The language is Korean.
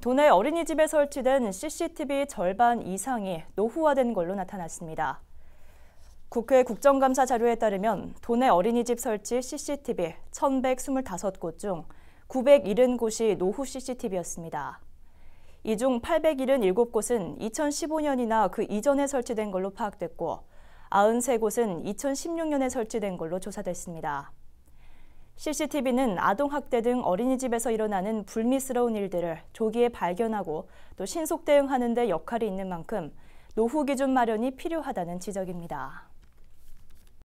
도내 어린이집에 설치된 CCTV 절반 이상이 노후화된 걸로 나타났습니다. 국회 국정감사 자료에 따르면 도내 어린이집 설치 CCTV 1,125곳 중 970곳이 노후 CCTV였습니다. 이 중 877곳은 2015년이나 그 이전에 설치된 걸로 파악됐고, 93곳은 2016년에 설치된 걸로 조사됐습니다. CCTV는 아동학대 등 어린이집에서 일어나는 불미스러운 일들을 조기에 발견하고 또 신속 대응하는 데 역할이 있는 만큼 노후 기준 마련이 필요하다는 지적입니다.